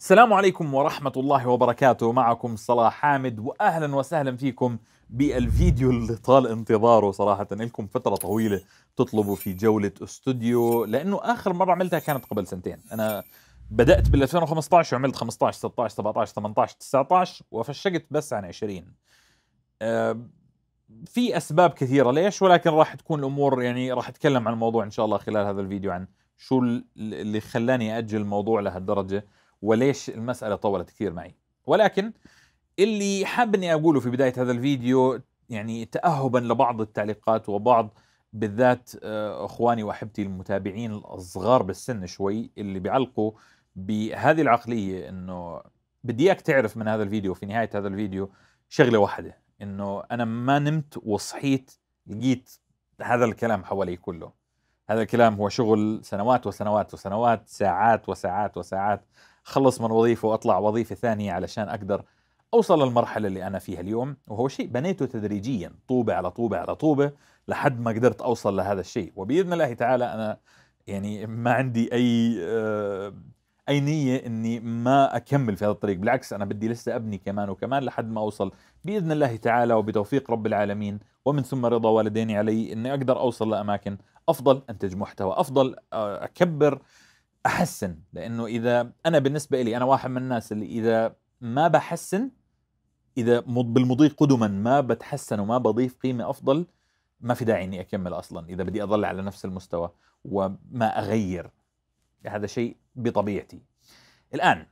السلام عليكم ورحمة الله وبركاته معكم صلاح حامد وأهلا وسهلا فيكم بالفيديو اللي طال انتظاره صراحة لكم فترة طويلة تطلبوا في جولة استوديو لأنه آخر مرة عملتها كانت قبل سنتين أنا بدأت بال 2015 وعملت 15 16 17 18 19 وفشقت بس عن 20 آه، في أسباب كثيرة ليش ولكن راح تكون الأمور يعني راح أتكلم عن الموضوع إن شاء الله خلال هذا الفيديو عن شو اللي خلاني أجل الموضوع لهالدرجة وليش المسألة طولت كثير معي ولكن اللي حاب اني اقوله في بداية هذا الفيديو يعني تأهبا لبعض التعليقات وبعض بالذات آه، اخواني واحبتي المتابعين الصغار بالسن شوي اللي بيعلقوا بهذه العقلية انه بدي اياك تعرف من هذا الفيديو في نهاية هذا الفيديو شغلة واحدة انه انا ما نمت وصحيت لقيت هذا الكلام حوالي كله هذا الكلام هو شغل سنوات وسنوات وسنوات ساعات وساعات وساعات خلص من وظيفه واطلع وظيفه ثانيه علشان اقدر اوصل للمرحله اللي انا فيها اليوم وهو شيء بنيته تدريجيا طوبه على طوبه على طوبه لحد ما قدرت اوصل لهذا الشيء وباذن الله تعالى انا يعني ما عندي اي آه، اي نيه اني ما اكمل في هذا الطريق بالعكس انا بدي لسه ابني كمان وكمان لحد ما اوصل باذن الله تعالى وبتوفيق رب العالمين ومن ثم رضا والديني علي اني اقدر اوصل لاماكن افضل انتج محتوى افضل آه، اكبر احسن لانه اذا انا بالنسبه لي انا واحد من الناس اللي اذا ما بحسن اذا بالمضي قدما ما بتحسن وما بضيف قيمه افضل ما في داعي اني اكمل اصلا اذا بدي اضل على نفس المستوى وما اغير هذا شيء بطبيعتي الان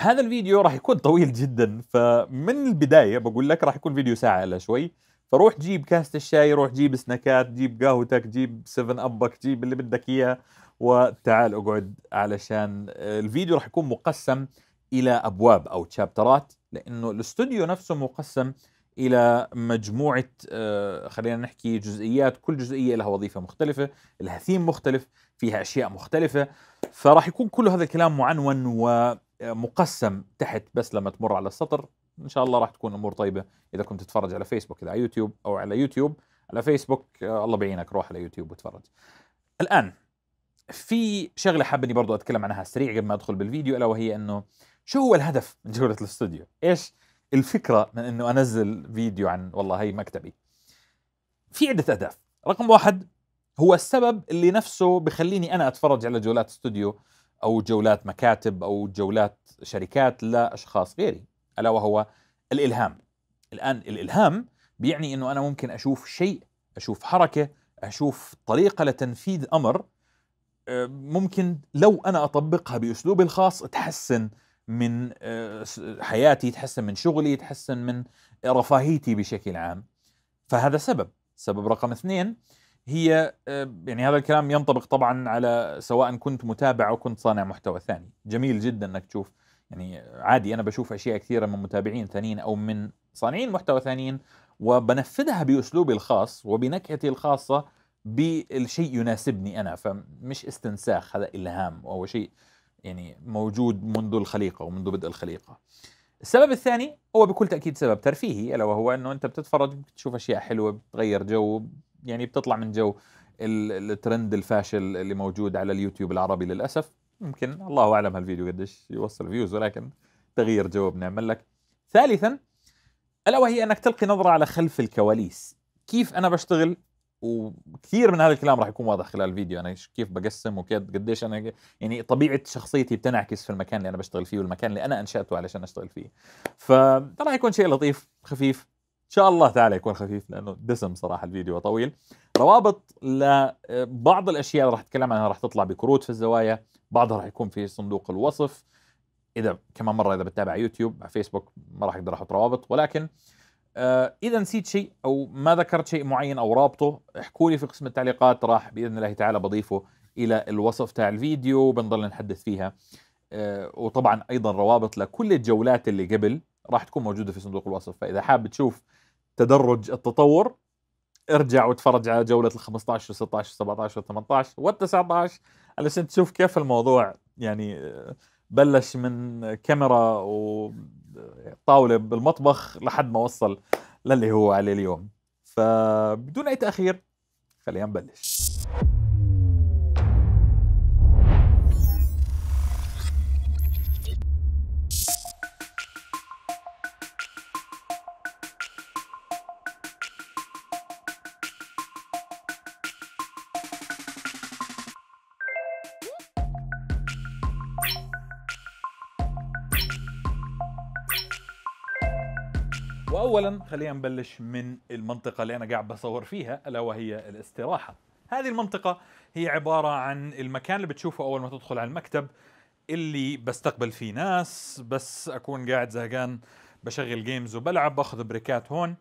هذا الفيديو راح يكون طويل جدا فمن البدايه بقول لك راح يكون فيديو ساعه الا شوي فروح جيب كاسه الشاي روح جيب سناكات جيب قهوتك جيب سفن ابك جيب اللي بدك اياه وتعال اقعد علشان آه، الفيديو راح يكون مقسم الى ابواب او تشابترات لانه الاستوديو نفسه مقسم الى مجموعه آه، خلينا نحكي جزئيات كل جزئيه لها وظيفه مختلفه لها ثيم مختلف فيها اشياء مختلفه فراح يكون كل هذا الكلام معنون ومقسم آه، تحت بس لما تمر على السطر ان شاء الله راح تكون امور طيبه اذا كنت تتفرج على فيسبوك اذا على يوتيوب او على يوتيوب على فيسبوك آه، الله بعينك روح على يوتيوب وتفرج الان في شغله حاب اني برضو اتكلم عنها سريع قبل ما ادخل بالفيديو الا وهي انه شو هو الهدف من جوله الاستوديو ايش الفكره من انه انزل فيديو عن والله هي مكتبي في عده اهداف رقم واحد هو السبب اللي نفسه بخليني انا اتفرج على جولات استوديو او جولات مكاتب او جولات شركات لاشخاص غيري الا وهو الالهام الان الالهام بيعني انه انا ممكن اشوف شيء اشوف حركه اشوف طريقه لتنفيذ امر آه، ممكن لو انا اطبقها باسلوبي الخاص تحسن من آه، حياتي تحسن من شغلي تحسن من رفاهيتي بشكل عام فهذا سبب سبب رقم اثنين هي آه، يعني هذا الكلام ينطبق طبعا على سواء كنت متابع او كنت صانع محتوى ثاني جميل جدا انك تشوف يعني عادي انا بشوف اشياء كثيره من متابعين ثانيين او من صانعين محتوى ثانيين وبنفذها باسلوبي الخاص وبنكهتي الخاصه بالشيء يناسبني انا فمش استنساخ هذا الهام وهو شيء يعني موجود منذ الخليقه ومنذ بدء الخليقه. السبب الثاني هو بكل تاكيد سبب ترفيهي الا وهو انه انت بتتفرج بتشوف اشياء حلوه بتغير جو يعني بتطلع من جو الترند الفاشل اللي موجود على اليوتيوب العربي للاسف يمكن الله اعلم هالفيديو قديش يوصل فيوز ولكن تغيير جواب نعمل لك ثالثا الا وهي انك تلقي نظره على خلف الكواليس كيف انا بشتغل وكثير من هذا الكلام راح يكون واضح خلال الفيديو انا كيف بقسم وكيف قديش انا يعني طبيعه شخصيتي بتنعكس في المكان اللي انا بشتغل فيه والمكان اللي انا انشاته علشان اشتغل فيه فراح يكون شيء لطيف خفيف ان شاء الله تعالى يكون خفيف لانه دسم صراحه الفيديو طويل روابط لبعض الاشياء اللي راح اتكلم عنها راح تطلع بكروت في الزوايا بعضها راح يكون في صندوق الوصف اذا كمان مره اذا بتتابع يوتيوب على فيسبوك ما راح اقدر احط روابط ولكن آه، اذا نسيت شيء او ما ذكرت شيء معين او رابطه احكوا لي في قسم التعليقات راح باذن الله تعالى بضيفه الى الوصف تاع الفيديو بنضل نحدث فيها آه، وطبعا ايضا روابط لكل الجولات اللي قبل راح تكون موجوده في صندوق الوصف فاذا حاب تشوف تدرج التطور ارجع وتفرج على جوله ال 15 و 16 و 17 و 18 وال 19 علشان تشوف كيف الموضوع يعني بلش من كاميرا وطاوله بالمطبخ لحد ما وصل للي هو عليه اليوم فبدون اي تاخير خلينا نبلش خلينا نبلش من المنطقة اللي أنا قاعد بصور فيها ألا وهي الاستراحة هذه المنطقة هي عبارة عن المكان اللي بتشوفه أول ما تدخل على المكتب اللي بستقبل فيه ناس بس أكون قاعد زهقان بشغل جيمز وبلعب باخذ بريكات هون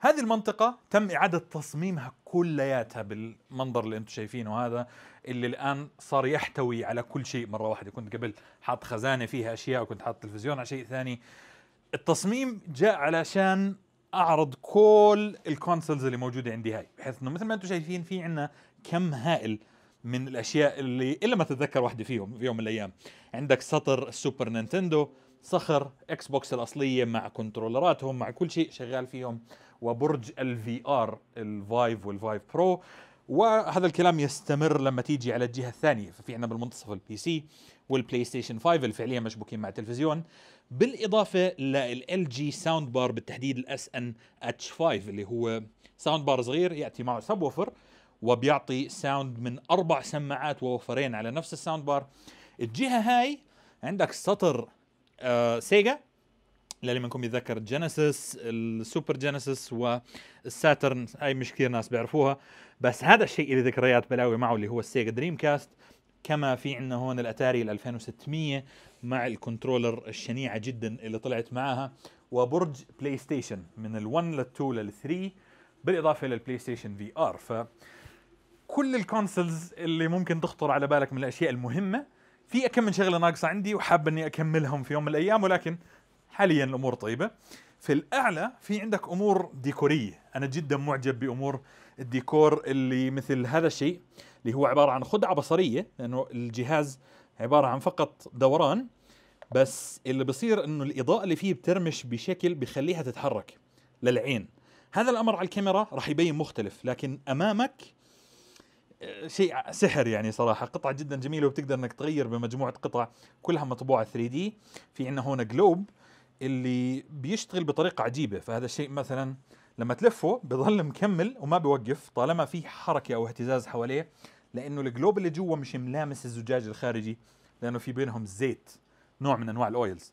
هذه المنطقة تم إعادة تصميمها كلياتها بالمنظر اللي أنتم شايفينه هذا اللي الآن صار يحتوي على كل شيء مرة واحدة كنت قبل حاط خزانة فيها أشياء وكنت حاط تلفزيون على شيء ثاني التصميم جاء علشان اعرض كل الكونسولز اللي موجوده عندي هاي بحيث انه مثل ما انتم شايفين في عندنا كم هائل من الاشياء اللي الا ما تتذكر واحده فيهم في يوم من الايام عندك سطر السوبر نينتندو صخر اكس بوكس الاصليه مع كنترولراتهم مع كل شيء شغال فيهم وبرج الفي ار الفايف والفايف برو وهذا الكلام يستمر لما تيجي على الجهه الثانيه ففي عندنا بالمنتصف البي سي والبلاي ستيشن 5 اللي فعليا مشبوكين مع التلفزيون بالاضافه للال جي ساوند بار بالتحديد الاس ان اتش 5 اللي هو ساوند بار صغير ياتي معه سب وفر وبيعطي ساوند من اربع سماعات ووفرين على نفس الساوند بار الجهه هاي عندك سطر آه سيجا للي منكم يتذكر جينيسيس السوبر جينيسيس والساترن هاي مش كثير ناس بيعرفوها بس هذا الشيء اللي ذكريات بلاوي معه اللي هو السيجا دريم كاست كما في عندنا هون الاتاري ال 2600 مع الكنترولر الشنيعه جدا اللي طلعت معاها وبرج بلاي ستيشن من ال1 لل2 لل3 بالاضافه للبلاي ستيشن في ار ف كل الكونسلز اللي ممكن تخطر على بالك من الاشياء المهمه في كم من شغله ناقصه عندي وحاب اني اكملهم في يوم من الايام ولكن حاليا الامور طيبه في الاعلى في عندك امور ديكوريه انا جدا معجب بامور الديكور اللي مثل هذا الشيء آه اللي هو عباره عن خدعه بصريه لانه الجهاز عباره عن فقط دوران بس اللي بصير انه الاضاءه اللي فيه بترمش بشكل بخليها تتحرك للعين هذا الامر على الكاميرا راح يبين مختلف لكن امامك آه، شيء سحر يعني صراحه قطعه جدا جميله وبتقدر انك تغير بمجموعه قطع كلها مطبوعه 3 دي في عندنا هون جلوب اللي بيشتغل بطريقه عجيبه فهذا الشيء مثلا لما تلفه بضل مكمل وما بيوقف طالما في حركه او اهتزاز حواليه لانه الجلوب اللي جوا مش ملامس الزجاج الخارجي لانه في بينهم زيت نوع من انواع الاويلز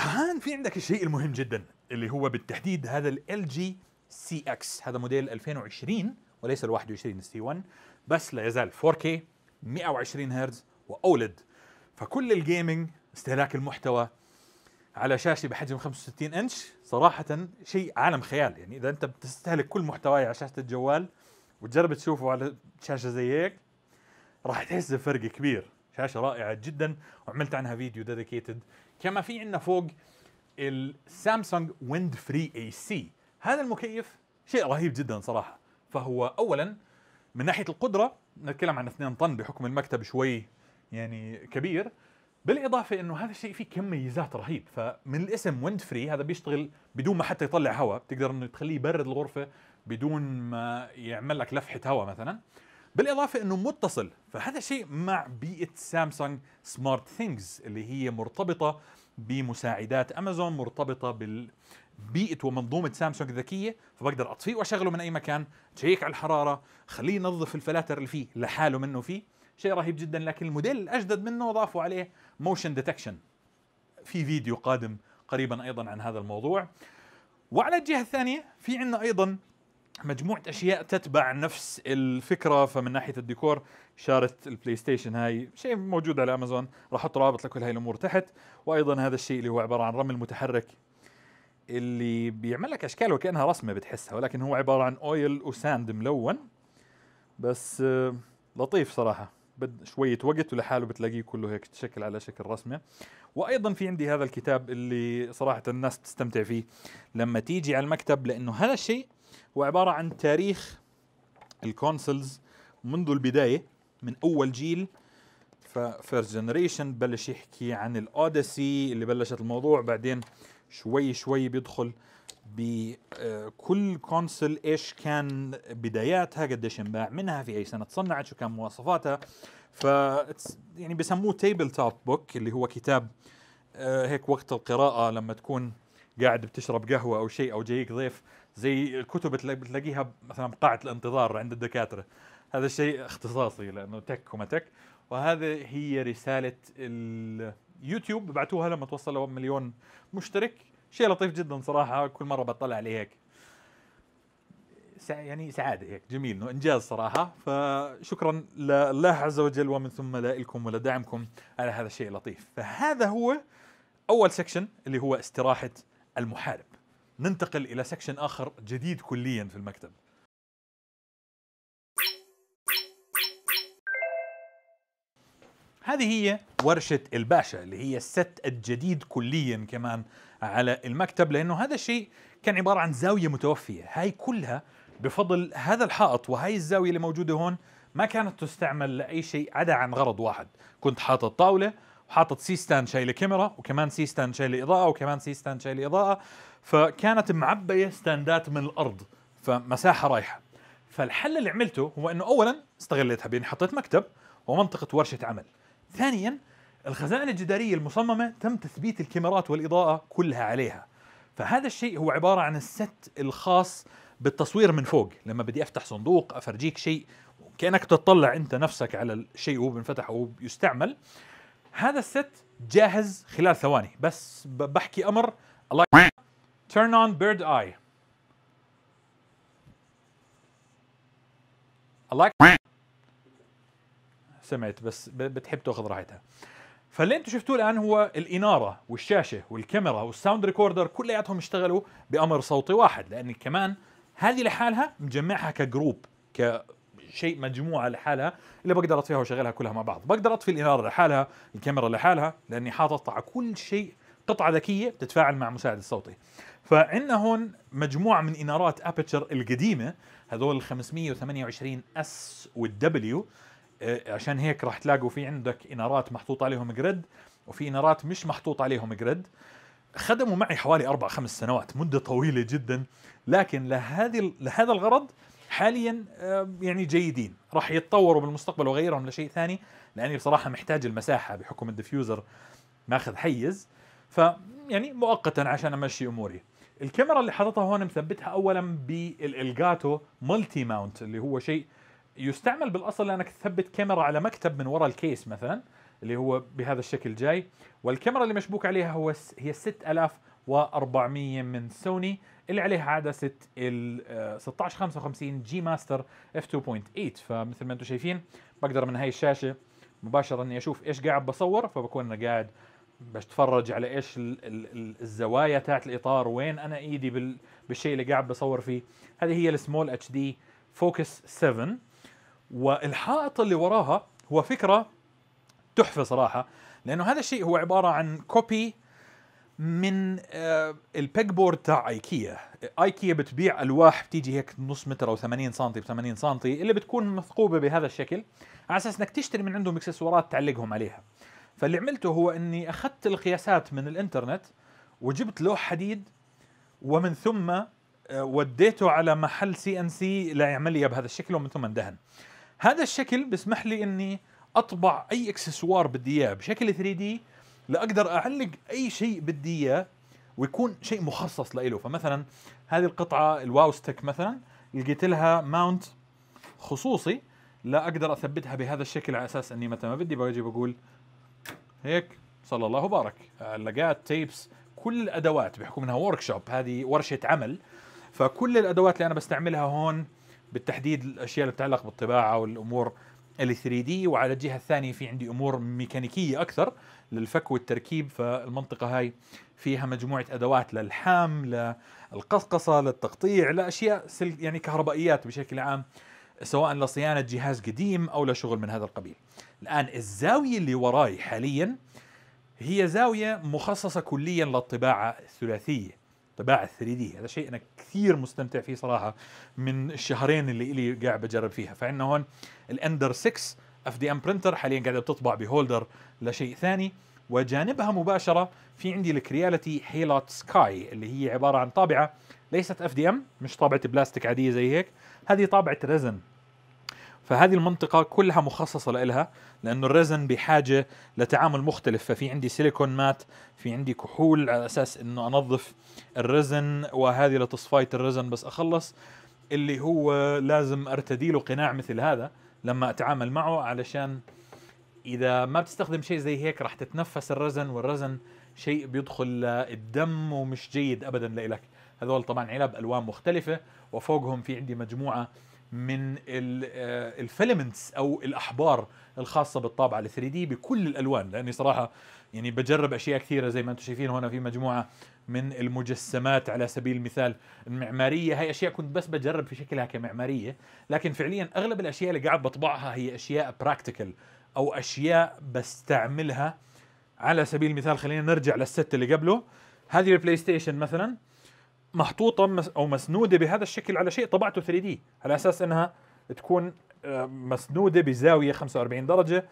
هان في عندك الشيء المهم جدا اللي هو بالتحديد هذا ال جي سي اكس هذا موديل 2020 وليس ال 21 سي 1 بس لا يزال 4K 120 هرتز واولد فكل الجيمنج استهلاك المحتوى على شاشه بحجم 65 انش صراحه شيء عالم خيال يعني اذا انت بتستهلك كل محتواي على شاشه الجوال وتجرب تشوفه على شاشه زي هيك راح تحس بفرق كبير شاشه رائعه جدا وعملت عنها فيديو ديديكيتد كما في عندنا فوق السامسونج ويند فري اي سي هذا المكيف شيء رهيب جدا صراحه فهو اولا من ناحيه القدره نتكلم عن 2 طن بحكم المكتب شوي يعني كبير بالاضافه انه هذا الشيء فيه كم ميزات رهيب فمن الاسم ويند فري هذا بيشتغل بدون ما حتى يطلع هواء بتقدر انه تخليه يبرد الغرفه بدون ما يعمل لك لفحه هواء مثلا بالاضافه انه متصل فهذا شيء مع بيئه سامسونج سمارت ثينجز اللي هي مرتبطه بمساعدات امازون مرتبطه بالبيئه ومنظومه سامسونج الذكيه فبقدر اطفيه واشغله من اي مكان تشيك على الحراره خليه ينظف الفلاتر اللي فيه لحاله منه فيه شيء رهيب جدا لكن الموديل الاجدد منه ضافوا عليه موشن ديتكشن في فيديو قادم قريبا ايضا عن هذا الموضوع وعلى الجهه الثانيه في عندنا ايضا مجموعه اشياء تتبع نفس الفكره فمن ناحيه الديكور شاره البلاي ستيشن هاي شيء موجود على امازون راح احط رابط لكل هاي الامور تحت وايضا هذا الشيء اللي هو عباره عن رمل متحرك اللي بيعمل لك اشكال وكانها رسمه بتحسها ولكن هو عباره عن اويل وساند ملون بس آه، لطيف صراحه بد شويه وقت ولحاله بتلاقيه كله هيك تشكل على شكل رسمه وايضا في عندي هذا الكتاب اللي صراحه الناس بتستمتع فيه لما تيجي على المكتب لانه هذا الشيء هو عباره عن تاريخ الكونسلز منذ البدايه من اول جيل ففيرست جنريشن بلش يحكي عن الاوديسي اللي بلشت الموضوع بعدين شوي شوي بيدخل بكل كونسل ايش كان بداياتها قديش انباع منها في اي سنه تصنعت شو كان مواصفاتها ف يعني بسموه تيبل توب بوك اللي هو كتاب آه، هيك وقت القراءه لما تكون قاعد بتشرب قهوه او شيء او جايك ضيف زي الكتب بتلاقيها مثلا بقاعه الانتظار عند الدكاتره هذا الشيء اختصاصي لانه تك وما تك وهذه هي رساله اليوتيوب بعتوها لما توصل مليون مشترك شيء لطيف جدا صراحه كل مره بطلع عليه هيك يعني سعاده هيك جميل انه انجاز صراحه فشكرا لله عز وجل ومن ثم لكم ولدعمكم على هذا الشيء اللطيف فهذا هو اول سكشن اللي هو استراحه المحارب ننتقل الى سكشن اخر جديد كليا في المكتب هذه هي ورشة الباشا اللي هي الست الجديد كليا كمان على المكتب لانه هذا الشيء كان عباره عن زاويه متوفيه هاي كلها بفضل هذا الحائط وهي الزاويه اللي موجوده هون ما كانت تستعمل لاي شيء عدا عن غرض واحد كنت حاطط طاوله وحاطط سي ستاند شايله كاميرا وكمان سي ستاند شايله اضاءه وكمان سي ستاند شايله اضاءه فكانت معبيه ستاندات من الارض فمساحه رايحه فالحل اللي عملته هو انه اولا استغليتها باني حطيت مكتب ومنطقه ورشه عمل ثانيا الخزائن الجدارية المصممة تم تثبيت الكاميرات والإضاءة كلها عليها فهذا الشيء هو عبارة عن الست الخاص بالتصوير من فوق لما بدي أفتح صندوق أفرجيك شيء كأنك تطلع أنت نفسك على الشيء وهو بنفتح أو بيستعمل هذا الست جاهز خلال ثواني بس بحكي أمر الله turn on bird eye الله سمعت بس بتحب تاخذ راحتها فاللي انتم شفتوه الان هو الاناره والشاشه والكاميرا والساوند ريكوردر كلياتهم اشتغلوا بامر صوتي واحد لان كمان هذه لحالها مجمعها كجروب ك شيء مجموعه لحالها اللي بقدر اطفيها واشغلها كلها مع بعض بقدر اطفي الاناره لحالها الكاميرا لحالها لاني حاطط على كل شيء قطعه ذكيه بتتفاعل مع مساعد الصوتي فعندنا هون مجموعه من انارات ابتشر القديمه هذول ال 528 اس والدبليو إيه، عشان هيك راح تلاقوا في عندك انارات محطوط عليهم جريد وفي انارات مش محطوط عليهم جريد خدموا معي حوالي اربع خمس سنوات مده طويله جدا لكن لهذه لهذا الغرض حاليا آه، يعني جيدين راح يتطوروا بالمستقبل وغيرهم لشيء ثاني لاني بصراحه محتاج المساحه بحكم الدفيوزر ماخذ حيز ف يعني مؤقتا عشان امشي اموري الكاميرا اللي حاططها هون مثبتها اولا بالالجاتو ملتي ماونت اللي هو شيء يستعمل بالاصل انك تثبت كاميرا على مكتب من وراء الكيس مثلا اللي هو بهذا الشكل جاي والكاميرا اللي مشبوك عليها هو هي 6400 من سوني اللي عليها عدسه ال 1655 جي ماستر اف 2.8 فمثل ما انتم شايفين بقدر من هاي الشاشه مباشره اني اشوف ايش قاعد بصور فبكون انا قاعد بتفرج على ايش الزوايا تاعت الاطار وين انا ايدي بالشيء اللي قاعد بصور فيه هذه هي السمول اتش دي فوكس 7 والحائط اللي وراها هو فكره تحفه صراحه لانه هذا الشيء هو عباره عن كوبي من آه، البيج بورد تاع ايكيا ايكيا بتبيع الواح بتيجي هيك نص متر او 80 سم ب 80 سم اللي بتكون مثقوبه بهذا الشكل على اساس انك تشتري من عندهم اكسسوارات تعلقهم عليها فاللي عملته هو اني اخذت القياسات من الانترنت وجبت لوح حديد ومن ثم آه، وديته على محل سي ان سي ليعمل لي بهذا الشكل ومن ثم اندهن هذا الشكل بسمح لي اني اطبع اي اكسسوار بدي اياه بشكل 3 دي لاقدر اعلق اي شيء بدي اياه ويكون شيء مخصص له فمثلا هذه القطعه الواو ستيك مثلا لقيت لها ماونت خصوصي لا اقدر اثبتها بهذا الشكل على اساس اني متى ما بدي باجي بقول هيك صلى الله وبارك علقات تيبس كل الادوات بحكم انها ورك شوب هذه ورشه عمل فكل الادوات اللي انا بستعملها هون بالتحديد الاشياء اللي بتتعلق بالطباعه والامور ال 3 دي وعلى الجهه الثانيه في عندي امور ميكانيكيه اكثر للفك والتركيب فالمنطقه هاي فيها مجموعه ادوات للحام للقصقصه للتقطيع لاشياء يعني كهربائيات بشكل عام سواء لصيانه جهاز قديم او لشغل من هذا القبيل. الان الزاويه اللي وراي حاليا هي زاويه مخصصه كليا للطباعه الثلاثيه طباعه 3 دي هذا شيء انا كثير مستمتع فيه صراحه من الشهرين اللي الي قاعد بجرب فيها فعندنا هون الاندر 6 اف دي ام برنتر حاليا قاعده بتطبع بهولدر لشيء ثاني وجانبها مباشره في عندي الكرياليتي هيلوت سكاي اللي هي عباره عن طابعه ليست اف دي ام مش طابعه بلاستيك عاديه زي هيك هذه طابعه رزن فهذه المنطقة كلها مخصصة لإلها لأنه الرزن بحاجة لتعامل مختلف ففي عندي سيليكون مات في عندي كحول على أساس أنه أنظف الرزن وهذه لتصفاية الرزن بس أخلص اللي هو لازم ارتدي له قناع مثل هذا لما أتعامل معه علشان إذا ما بتستخدم شيء زي هيك راح تتنفس الرزن والرزن شيء بيدخل الدم ومش جيد أبدا لإلك هذول طبعا علب ألوان مختلفة وفوقهم في عندي مجموعة من الفيلمنتس آه، او الاحبار الخاصه بالطابعه ال 3 دي بكل الالوان لاني صراحه يعني بجرب اشياء كثيره زي ما انتم شايفين هنا في مجموعه من المجسمات على سبيل المثال المعماريه هي اشياء كنت بس بجرب في شكلها كمعماريه لكن فعليا اغلب الاشياء اللي قاعد بطبعها هي اشياء براكتيكال او اشياء بستعملها على سبيل المثال خلينا نرجع للست اللي قبله هذه البلاي ستيشن مثلا محطوطه او مسنوده بهذا الشكل على شيء طبعته 3 دي على اساس انها تكون آه، مسنوده بزاويه 45 درجه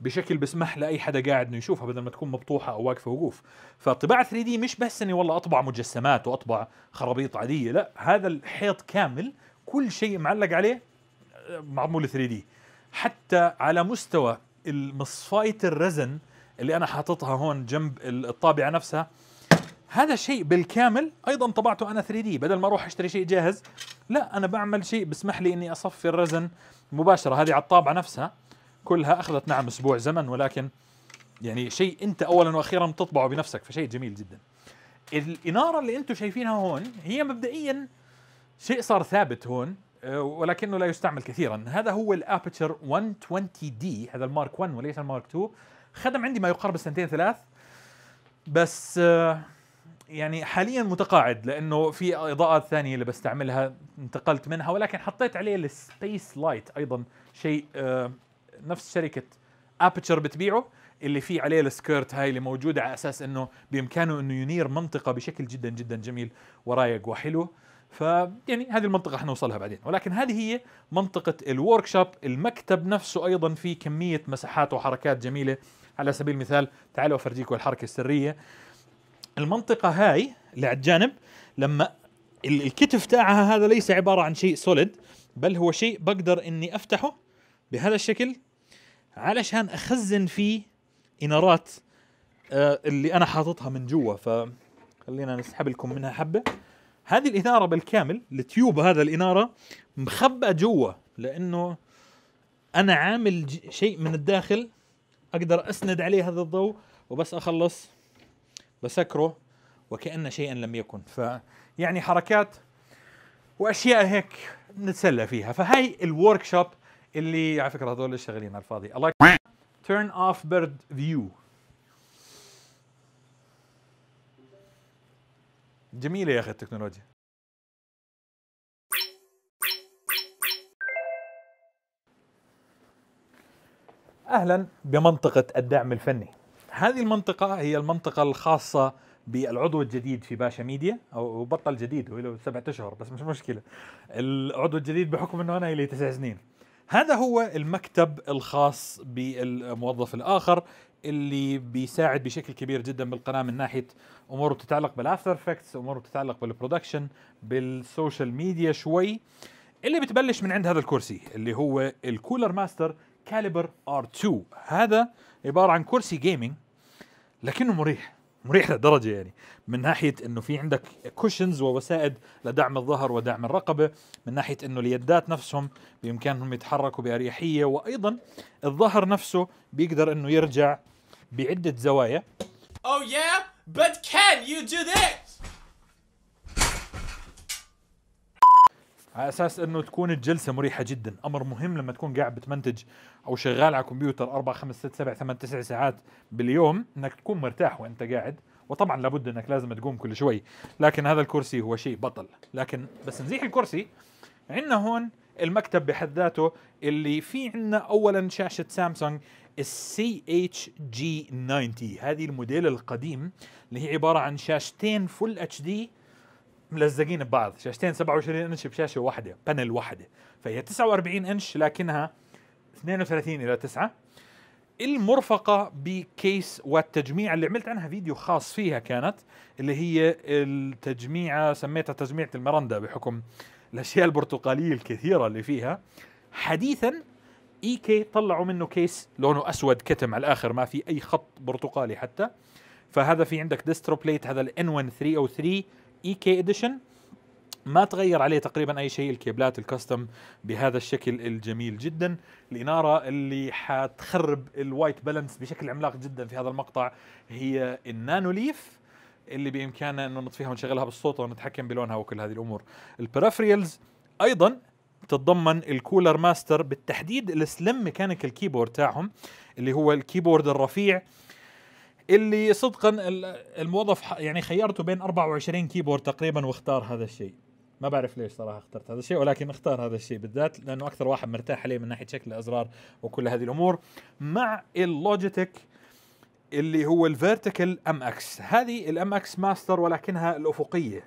بشكل بسمح لاي حدا قاعد انه يشوفها بدل ما تكون مبطوحه او واقفه وقوف فالطباعه 3 دي مش بس اني والله اطبع مجسمات واطبع خرابيط عاديه لا هذا الحيط كامل كل شيء معلق عليه آه، معمول 3 دي حتى على مستوى المصفايه الرزن اللي انا حاططها هون جنب الطابعه نفسها هذا الشيء بالكامل ايضا طبعته انا 3 دي بدل ما اروح اشتري شيء جاهز لا انا بعمل شيء بسمح لي اني اصفي الرزن مباشره هذه على الطابعه نفسها كلها اخذت نعم اسبوع زمن ولكن يعني شيء انت اولا واخيرا بتطبعه بنفسك فشيء جميل جدا الاناره اللي انتم شايفينها هون هي مبدئيا شيء صار ثابت هون آه، ولكنه لا يستعمل كثيرا هذا هو الابتشر 120 دي هذا المارك 1 وليس المارك 2 خدم عندي ما يقارب السنتين ثلاث بس آه، يعني حاليا متقاعد لانه في اضاءات ثانيه اللي بستعملها انتقلت منها ولكن حطيت عليه السبيس لايت ايضا شيء آه، نفس شركه ابتشر بتبيعه اللي فيه عليه السكيرت هاي اللي موجوده على اساس انه بامكانه انه ينير منطقه بشكل جدا جدا جميل ورايق وحلو ف يعني هذه المنطقه حنوصلها بعدين ولكن هذه هي منطقه الورك شوب المكتب نفسه ايضا في كميه مساحات وحركات جميله على سبيل المثال تعالوا افرجيكم الحركه السريه المنطقه هاي اللي على الجانب لما الكتف تاعها هذا ليس عباره عن شيء سوليد بل هو شيء بقدر اني افتحه بهذا الشكل علشان اخزن فيه انارات آه، اللي انا حاططها من جوا فخلينا نسحب لكم منها حبه هذه الاناره بالكامل التيوب هذا الاناره مخبأ جوا لانه انا عامل شيء من الداخل اقدر اسند عليه هذا الضوء وبس اخلص بسكره وكأن شيئا لم يكن فيعني حركات واشياء هيك نتسلى فيها فهي الورك شوب اللي على فكره هذول شغالين على الفاضي الله تيرن اوف بيرد فيو جميله يا اخي التكنولوجيا اهلا بمنطقه الدعم الفني هذه المنطقة هي المنطقة الخاصة بالعضو الجديد في باشا ميديا او بطل جديد هو له سبعة اشهر بس مش مشكله العضو الجديد بحكم انه انا لي تسع سنين هذا هو المكتب الخاص بالموظف الاخر اللي بيساعد بشكل كبير جدا بالقناه من ناحيه امور بتتعلق بالافتر افكتس امور بتتعلق بالبرودكشن بالسوشيال ميديا شوي اللي بتبلش من عند هذا الكرسي اللي هو الكولر ماستر كاليبر ار 2 هذا عباره عن كرسي جيمنج لكنه مريح مريح لدرجه يعني من ناحيه انه في عندك كوشنز ووسائد لدعم الظهر ودعم الرقبه من ناحيه انه اليدات نفسهم بامكانهم يتحركوا باريحيه وايضا الظهر نفسه بيقدر انه يرجع بعده زوايا Oh yeah, but can you do this? على اساس انه تكون الجلسه مريحه جدا امر مهم لما تكون قاعد بتمنتج او شغال على كمبيوتر 4 5 6 7 8 9 ساعات باليوم انك تكون مرتاح وانت قاعد وطبعا لابد انك لازم تقوم كل شوي لكن هذا الكرسي هو شيء بطل لكن بس نزيح الكرسي عندنا هون المكتب بحد ذاته اللي في عندنا اولا شاشه سامسونج السي اتش جي 90 هذه الموديل القديم اللي هي عباره عن شاشتين فل اتش دي ملزقين ببعض شاشتين 27 انش بشاشه واحده بانل واحده فهي 49 انش لكنها 32 الى 9 المرفقة بكيس والتجميع اللي عملت عنها فيديو خاص فيها كانت اللي هي التجميعة سميتها تجميعة المرندا بحكم الأشياء البرتقالية الكثيرة اللي فيها حديثا اي كي طلعوا منه كيس لونه أسود كتم على الآخر ما في أي خط برتقالي حتى فهذا في عندك ديسترو بليت هذا الان 1 303 اي كي اديشن ما تغير عليه تقريبا اي شيء الكيبلات الكاستم بهذا الشكل الجميل جدا الاناره اللي حتخرب الوايت بالانس بشكل عملاق جدا في هذا المقطع هي النانو ليف اللي بامكاننا انه نطفيها ونشغلها بالصوت ونتحكم بلونها وكل هذه الامور البرافريالز ايضا تتضمن الكولر ماستر بالتحديد السلم ميكانيكال كيبورد تاعهم اللي هو الكيبورد الرفيع اللي صدقا الموظف يعني خيرته بين 24 كيبورد تقريبا واختار هذا الشيء ما بعرف ليش صراحه اخترت هذا الشيء ولكن اختار هذا الشيء بالذات لانه اكثر واحد مرتاح عليه من ناحيه شكل الازرار وكل هذه الامور مع اللوجيتك اللي هو الفيرتيكال ام اكس هذه الام اكس ماستر ولكنها الافقيه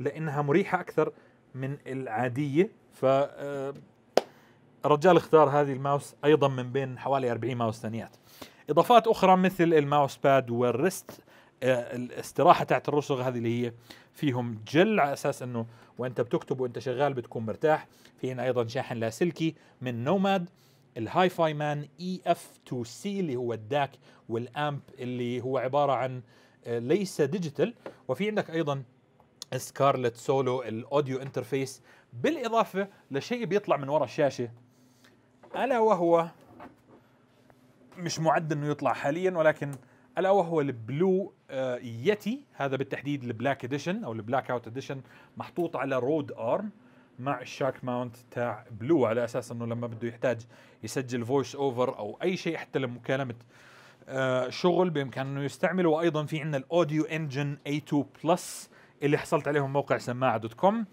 لانها مريحه اكثر من العاديه ف الرجال آه، اختار هذه الماوس ايضا من بين حوالي 40 ماوس ثانيات اضافات اخرى مثل الماوس باد والريست آه، الاستراحه تاعت الرسغ هذه اللي هي فيهم جل على اساس انه وانت بتكتب وانت شغال بتكون مرتاح في هنا ايضا شاحن لاسلكي من نوماد الهاي فاي مان اي اف 2 سي اللي هو الداك والامب اللي هو عباره عن آه، ليس ديجيتال وفي عندك ايضا سكارلت سولو الاوديو انترفيس بالاضافه لشيء بيطلع من وراء الشاشه الا وهو مش معد انه يطلع حاليا ولكن الا وهو البلو آه، يتي هذا بالتحديد البلاك اديشن او البلاك اوت اديشن محطوط على رود ارم مع الشاك ماونت تاع بلو على اساس انه لما بده يحتاج يسجل فويس اوفر او اي شيء حتى لمكالمه آه، شغل بامكانه انه يستعمله وايضا في عندنا الاوديو انجن A2 بلس اللي حصلت عليهم موقع سماعه دوت كوم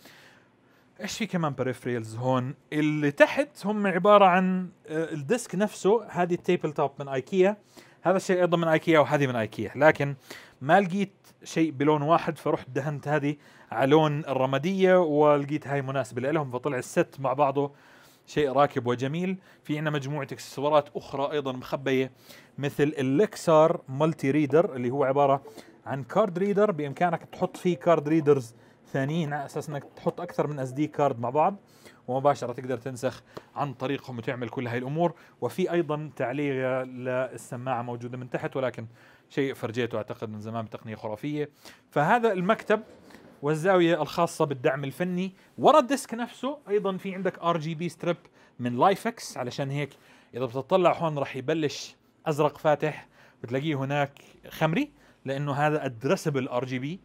ايش في كمان بريفريلز هون اللي تحت هم عباره عن آه، الديسك نفسه هذه التيبل توب من ايكيا هذا الشيء ايضا من ايكيا وهذه من ايكيا لكن ما لقيت شيء بلون واحد فرحت دهنت هذه على لون الرماديه ولقيت هاي مناسبه لهم فطلع الست مع بعضه شيء راكب وجميل في عندنا مجموعه اكسسوارات اخرى ايضا مخبيه مثل اللكسار مالتي ريدر اللي هو عباره عن كارد ريدر بامكانك تحط فيه كارد ريدرز ثانيين على اساس انك تحط اكثر من اس دي كارد مع بعض ومباشره تقدر تنسخ عن طريقهم وتعمل كل هاي الامور وفي ايضا تعليق للسماعه موجوده من تحت ولكن شيء فرجيته اعتقد من زمان بتقنيه خرافيه فهذا المكتب والزاويه الخاصه بالدعم الفني ورا الديسك نفسه ايضا في عندك ار جي بي ستريب من لايفكس علشان هيك اذا بتطلع هون راح يبلش ازرق فاتح بتلاقيه هناك خمري لانه هذا ادريسبل ار جي بي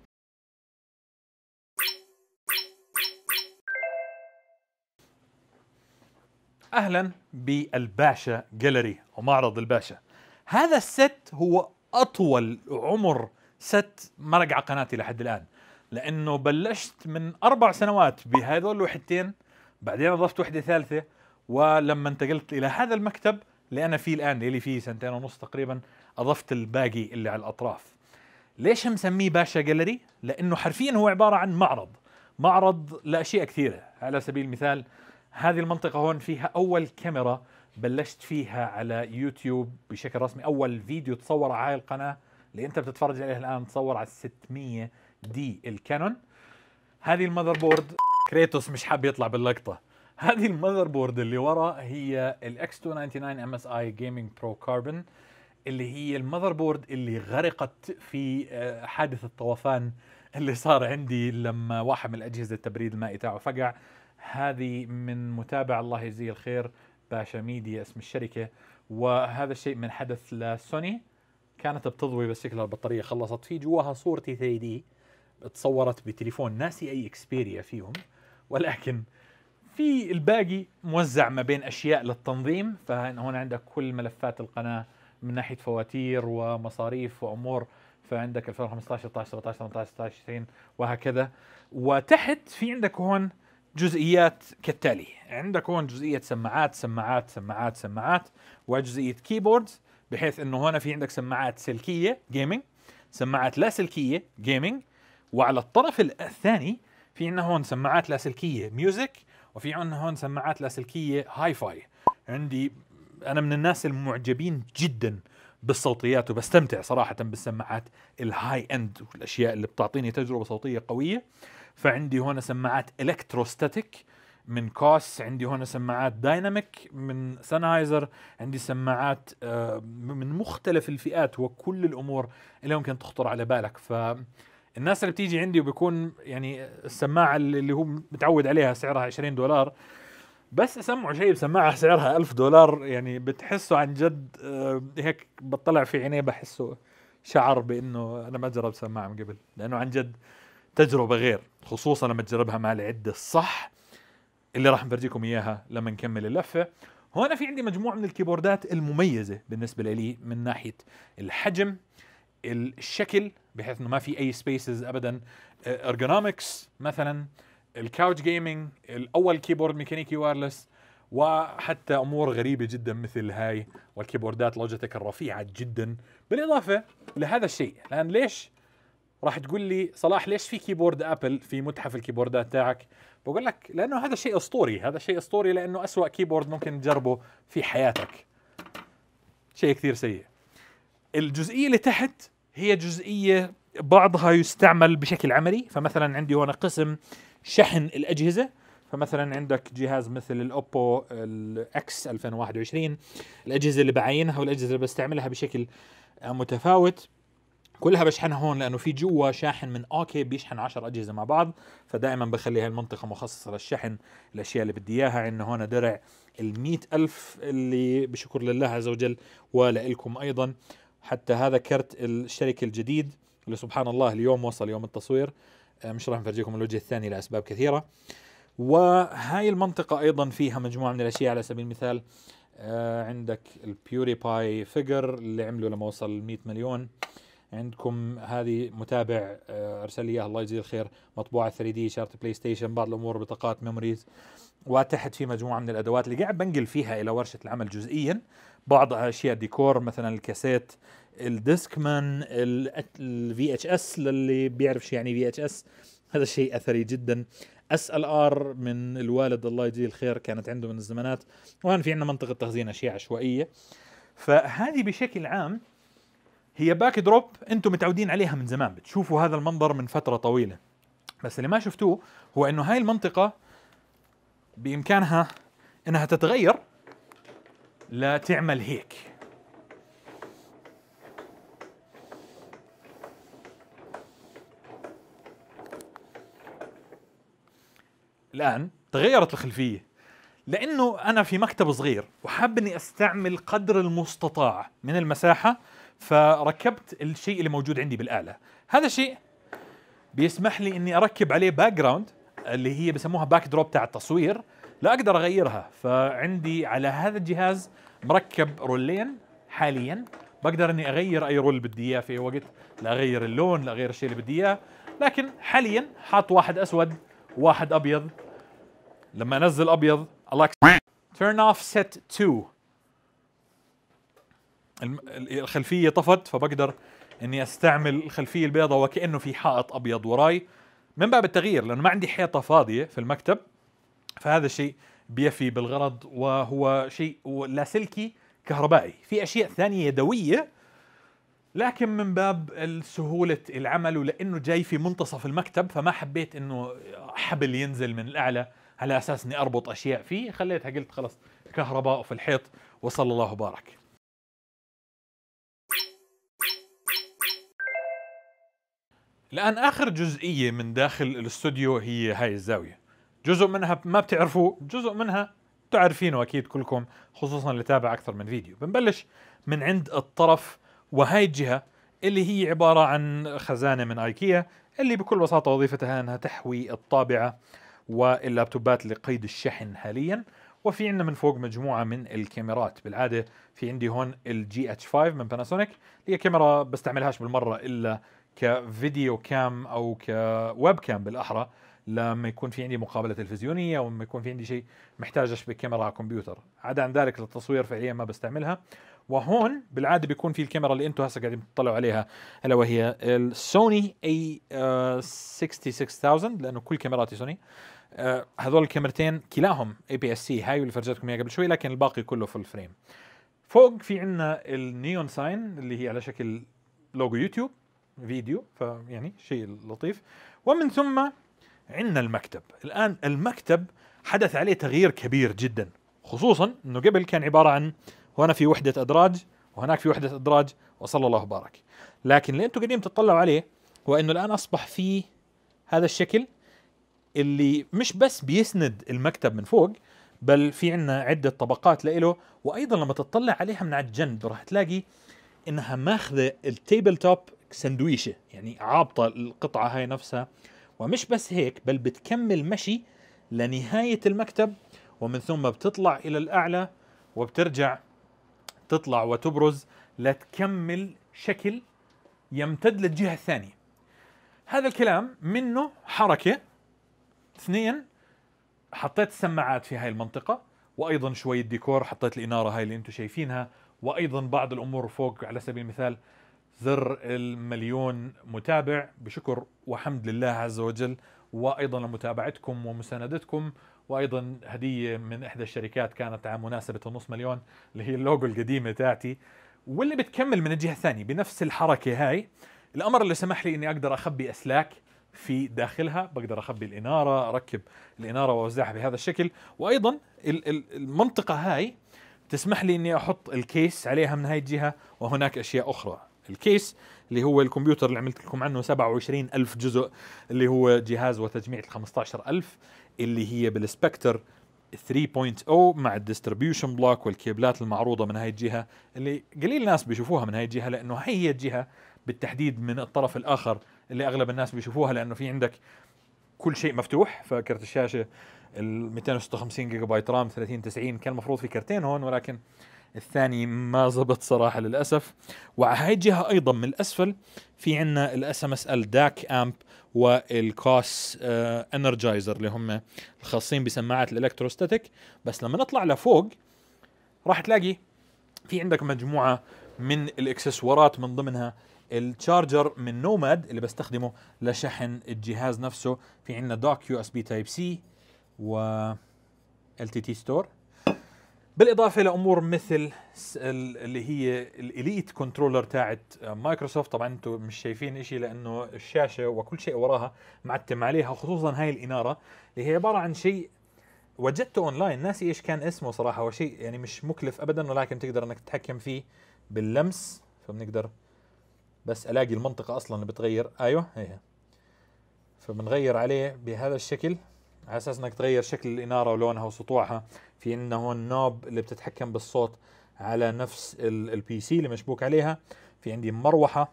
اهلا بالباشا جاليري ومعرض الباشا هذا الست هو اطول عمر ست مرق على قناتي لحد الان لانه بلشت من اربع سنوات بهذول الوحدتين بعدين اضفت وحده ثالثه ولما انتقلت الى هذا المكتب اللي انا فيه الان اللي فيه سنتين ونص تقريبا اضفت الباقي اللي على الاطراف ليش مسميه باشا جاليري لانه حرفيا هو عباره عن معرض معرض لاشياء كثيره على سبيل المثال هذه المنطقة هون فيها أول كاميرا بلشت فيها على يوتيوب بشكل رسمي أول فيديو تصور على هاي القناة اللي أنت بتتفرج عليها الآن تصور على 600 دي الكانون هذه المذر بورد كريتوس مش حاب يطلع باللقطة هذه المذر بورد اللي ورا هي الاكس 299 ام اس اي جيمنج برو كاربون اللي هي المذر بورد اللي غرقت في آه، حادث الطوفان اللي صار عندي لما واحد من الاجهزه التبريد المائي تاعه فقع هذه من متابع الله يجزيه الخير باشا ميديا اسم الشركة وهذا الشيء من حدث لسوني كانت بتضوي بس شكلها البطارية خلصت في جواها صورتي 3 دي تصورت بتليفون ناسي أي إكسبيريا فيهم ولكن في الباقي موزع ما بين أشياء للتنظيم فهون عندك كل ملفات القناة من ناحية فواتير ومصاريف وأمور فعندك 2015 16 17 18 19 20 وهكذا وتحت في عندك هون جزئيات كالتالي عندك هون جزئيه سماعات سماعات سماعات سماعات وجزئيه كيبوردز بحيث انه هنا في عندك سماعات سلكيه جيمنج سماعات لاسلكيه جيمنج وعلى الطرف الثاني في عندنا هون سماعات لاسلكيه ميوزك وفي عندنا هون سماعات لاسلكيه هاي فاي عندي انا من الناس المعجبين جدا بالصوتيات وبستمتع صراحه بالسماعات الهاي اند والاشياء اللي بتعطيني تجربه صوتيه قويه فعندي هنا سماعات الكتروستاتيك من كوس عندي هنا سماعات دايناميك من سانهايزر عندي سماعات آه، من مختلف الفئات وكل الامور اللي ممكن تخطر على بالك ف الناس اللي بتيجي عندي وبيكون يعني السماعه اللي هو متعود عليها سعرها 20 دولار بس اسمعوا شيء بسماعه سعرها ألف دولار يعني بتحسه عن جد آه، هيك بطلع في عينيه بحسه شعر بانه انا ما جربت سماعه من قبل لانه عن جد تجربه غير خصوصا لما تجربها مع العده الصح اللي راح نفرجيكم اياها لما نكمل اللفه هنا في عندي مجموعه من الكيبوردات المميزه بالنسبه لي من ناحيه الحجم الشكل بحيث انه ما في اي سبيسز ابدا ارجونومكس آه، مثلا الكاوتش جيمنج الاول كيبورد ميكانيكي وايرلس وحتى امور غريبه جدا مثل هاي والكيبوردات لوجيتك الرفيعه جدا بالاضافه لهذا الشيء الان ليش راح تقول لي صلاح ليش في كيبورد ابل في متحف الكيبوردات تاعك بقول لك لانه هذا شيء اسطوري هذا شيء اسطوري لانه أسوأ كيبورد ممكن تجربه في حياتك شيء كثير سيء الجزئيه اللي تحت هي جزئيه بعضها يستعمل بشكل عملي فمثلا عندي هنا قسم شحن الاجهزه فمثلا عندك جهاز مثل الاوبو الاكس 2021 الاجهزه اللي بعينها والاجهزه اللي بستعملها بشكل متفاوت كلها بشحنها هون لانه في جوا شاحن من اوكي بيشحن 10 اجهزه مع بعض فدائما بخلي هاي المنطقه مخصصه للشحن الاشياء اللي بدي اياها عندنا هون درع ال ألف اللي بشكر لله عز وجل ولكم ايضا حتى هذا كرت الشركه الجديد اللي سبحان الله اليوم وصل يوم التصوير آه، مش راح نفرجيكم الوجه الثاني لاسباب كثيره وهاي المنطقة أيضا فيها مجموعة من الأشياء على سبيل المثال آه عندك البيوري باي فيجر اللي عمله لما وصل 100 مليون آه عندكم هذه متابع آه، ارسل لي اياها الله يجزيه الخير مطبوعه 3 دي شارت بلاي ستيشن بعض الامور بطاقات ميموريز وتحت في مجموعه من الادوات اللي قاعد بنقل فيها الى ورشه العمل جزئيا بعض اشياء ديكور مثلا الكاسيت الديسكمان الفي اتش اس للي بيعرف شو يعني في اتش اس هذا شيء اثري جدا اس ال ار من الوالد الله يجزيه الخير كانت عنده من الزمانات وكان في عندنا منطقه تخزين اشياء عشوائيه فهذه بشكل عام هي باك دروب انتم متعودين عليها من زمان بتشوفوا هذا المنظر من فتره طويله بس اللي ما شفتوه هو انه هاي المنطقه بامكانها انها تتغير لتعمل هيك الان تغيرت الخلفيه لانه انا في مكتب صغير وحاب اني استعمل قدر المستطاع من المساحه فركبت الشيء اللي موجود عندي بالاله هذا الشيء بيسمح لي اني اركب عليه باك جراوند اللي هي بسموها باك دروب تاع التصوير لا اقدر اغيرها فعندي على هذا الجهاز مركب رولين حاليا بقدر اني اغير اي رول بدي اياه في اي وقت لا اغير اللون لا اغير الشيء اللي بدي اياه لكن حاليا حاط واحد اسود واحد ابيض لما انزل ابيض الاكس turn off set 2 الخلفيه طفت فبقدر اني استعمل الخلفيه البيضاء وكانه في حائط ابيض وراي من باب التغيير لانه ما عندي حيطه فاضيه في المكتب فهذا الشيء بيفي بالغرض وهو شيء لاسلكي كهربائي في اشياء ثانيه يدويه لكن من باب سهولة العمل ولأنه جاي في منتصف المكتب فما حبيت أنه حبل ينزل من الأعلى على أساس أني أربط أشياء فيه خليتها قلت خلص كهرباء في الحيط وصلى الله وبارك لان اخر جزئيه من داخل الاستوديو هي هاي الزاويه جزء منها ما بتعرفوه جزء منها تعرفينه اكيد كلكم خصوصا اللي تابع اكثر من فيديو بنبلش من عند الطرف وهاي الجهه اللي هي عباره عن خزانه من ايكيا اللي بكل بساطه وظيفتها انها تحوي الطابعه واللابتوبات لقيد الشحن حاليا وفي عندنا من فوق مجموعه من الكاميرات بالعاده في عندي هون الجي اتش 5 من باناسونيك هي كاميرا بستعملهاش بالمره الا كفيديو كام او كويب كام بالاحرى لما يكون في عندي مقابله تلفزيونيه او لما يكون في عندي شيء محتاج اشبك كاميرا على الكمبيوتر عدا عن ذلك للتصوير فعليا ما بستعملها وهون بالعاده بيكون في الكاميرا اللي انتم هسه قاعدين بتطلعوا عليها الا وهي السوني اي 66000 لانه كل كاميراتي سوني آه، هذول الكاميرتين كلاهم اي بي اس سي هاي اللي فرجيتكم اياها قبل شوي لكن الباقي كله فول فريم فوق في عندنا النيون ساين اللي هي على شكل لوجو يوتيوب فيديو فيعني شيء لطيف ومن ثم عندنا المكتب الآن المكتب حدث عليه تغيير كبير جدا خصوصا أنه قبل كان عبارة عن هنا في وحدة أدراج وهناك في وحدة أدراج وصلى الله وبارك لكن اللي أنتم قاعدين تطلعوا عليه هو أنه الآن أصبح في هذا الشكل اللي مش بس بيسند المكتب من فوق بل في عندنا عدة طبقات لإله وأيضا لما تطلع عليها من على الجنب راح تلاقي إنها ماخذة التيبل توب سندويشه يعني عابطه القطعه هاي نفسها ومش بس هيك بل بتكمل مشي لنهايه المكتب ومن ثم بتطلع الى الاعلى وبترجع تطلع وتبرز لتكمل شكل يمتد للجهه الثانيه هذا الكلام منه حركه اثنين حطيت السماعات في هاي المنطقه وايضا شويه ديكور حطيت الاناره هاي اللي انتم شايفينها وايضا بعض الامور فوق على سبيل المثال زر المليون متابع بشكر وحمد لله عز وجل وايضا لمتابعتكم ومساندتكم وايضا هديه من احدى الشركات كانت على مناسبه النص مليون اللي هي اللوجو القديمه تاعتي واللي بتكمل من الجهه الثانيه بنفس الحركه هاي الامر اللي سمح لي اني اقدر اخبي اسلاك في داخلها بقدر اخبي الاناره اركب الاناره واوزعها بهذا الشكل وايضا المنطقه هاي تسمح لي اني احط الكيس عليها من هاي الجهه وهناك اشياء اخرى الكيس اللي هو الكمبيوتر اللي عملت لكم عنه 27 ألف جزء اللي هو جهاز وتجميع ال 15 ألف اللي هي بالسبكتر 3.0 مع الديستربيوشن بلوك والكيبلات المعروضه من هاي الجهه اللي قليل ناس بيشوفوها من هاي الجهه لانه هي الجهه بالتحديد من الطرف الاخر اللي اغلب الناس بيشوفوها لانه في عندك كل شيء مفتوح فكرت الشاشه ال 256 جيجا بايت رام 30 90 كان المفروض في كرتين هون ولكن الثاني ما زبط صراحه للاسف وعلى هاي الجهه ايضا من الاسفل في عندنا الاس ام اس ال داك امب والكوس انرجايزر اللي هم الخاصين بسماعات الالكتروستاتيك بس لما نطلع لفوق راح تلاقي في عندك مجموعه من الاكسسوارات من ضمنها التشارجر من نوماد اللي بستخدمه لشحن الجهاز نفسه في عندنا دوك يو اس بي تايب سي و ال تي تي ستور بالاضافه لامور مثل اللي هي الاليت كنترولر تاعت مايكروسوفت طبعا انتم مش شايفين شيء لانه الشاشه وكل شيء وراها معتم عليها خصوصا هاي الاناره اللي هي عباره عن شيء وجدته اونلاين ناسي ايش كان اسمه صراحه هو شيء يعني مش مكلف ابدا ولكن تقدر انك تتحكم فيه باللمس فبنقدر بس الاقي المنطقه اصلا اللي بتغير ايوه هي فبنغير عليه بهذا الشكل على اساس انك تغير شكل الاناره ولونها وسطوعها في عندنا هون نوب اللي بتتحكم بالصوت على نفس البي سي اللي مشبوك عليها في عندي مروحه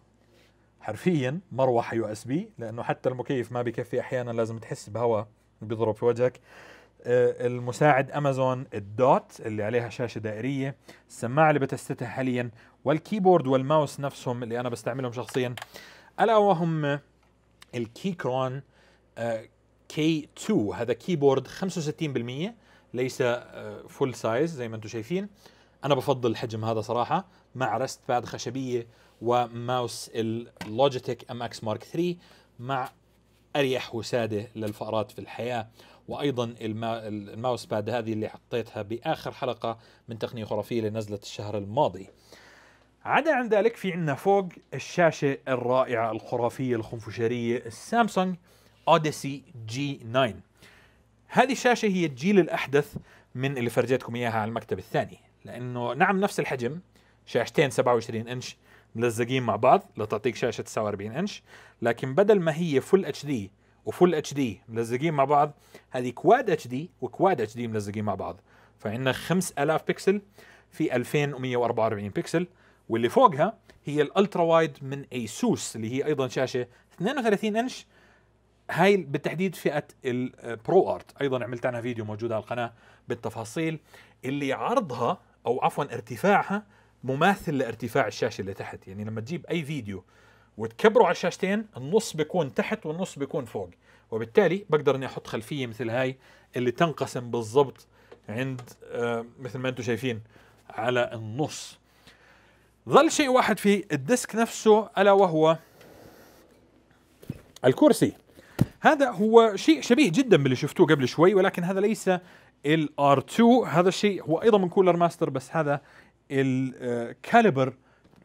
حرفيا مروحه يو اس بي لانه حتى المكيف ما بكفي احيانا لازم تحس بهواء بيضرب في وجهك آه، المساعد امازون الدوت اللي عليها شاشه دائريه السماعه اللي بتستتها حاليا والكيبورد والماوس نفسهم اللي انا بستعملهم شخصيا الا وهم الكيكرون آه، K2 هذا كيبورد 65% ليس فول آه، سايز زي ما انتم شايفين انا بفضل الحجم هذا صراحه مع رست باد خشبيه وماوس اللوجيتك ام اكس مارك 3 مع اريح وساده للفأرات في الحياه وايضا الماوس باد هذه اللي حطيتها باخر حلقه من تقنيه خرافيه اللي نزلت الشهر الماضي عدا عن ذلك في عندنا فوق الشاشه الرائعه الخرافيه الخنفشاريه السامسونج اوديسي جي 9 هذه الشاشه هي الجيل الاحدث من اللي فرجيتكم اياها على المكتب الثاني لانه نعم نفس الحجم شاشتين 27 انش ملزقين مع بعض لتعطيك شاشه 49 انش لكن بدل ما هي فل اتش دي وفل اتش دي ملزقين مع بعض هذه كواد اتش دي وكواد اتش دي ملزقين مع بعض فعندنا 5000 بكسل في 2144 بكسل واللي فوقها هي الالترا وايد من ايسوس اللي هي ايضا شاشه 32 انش هاي بالتحديد فئه البرو ارت ايضا عملت عنها فيديو موجود على القناه بالتفاصيل اللي عرضها او عفوا ارتفاعها مماثل لارتفاع الشاشه اللي تحت يعني لما تجيب اي فيديو وتكبره على الشاشتين النص بيكون تحت والنص بيكون فوق وبالتالي بقدر اني احط خلفيه مثل هاي اللي تنقسم بالضبط عند آه، مثل ما انتم شايفين على النص ظل شيء واحد في الديسك نفسه الا وهو الكرسي هذا هو شيء شبيه جدا باللي شفتوه قبل شوي ولكن هذا ليس الار 2 هذا الشيء هو ايضا من كولر ماستر بس هذا الكاليبر آه،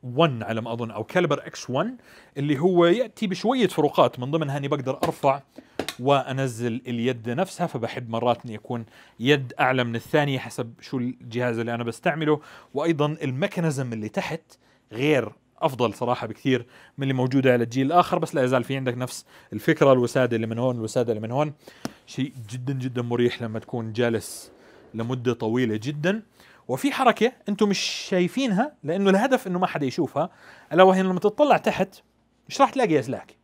1 على ما اظن او كاليبر اكس 1 اللي هو ياتي بشويه فروقات من ضمنها اني بقدر ارفع وانزل اليد نفسها فبحب مرات اني يكون يد اعلى من الثانيه حسب شو الجهاز اللي انا بستعمله وايضا الميكانيزم اللي تحت غير افضل صراحه بكثير من اللي موجوده على الجيل الاخر بس لا يزال في عندك نفس الفكره الوساده اللي من هون الوساده اللي من هون شيء جدا جدا مريح لما تكون جالس لمده طويله جدا وفي حركه انتم مش شايفينها لانه الهدف انه ما حدا يشوفها الا وهي لما تطلع تحت مش راح تلاقي اسلاك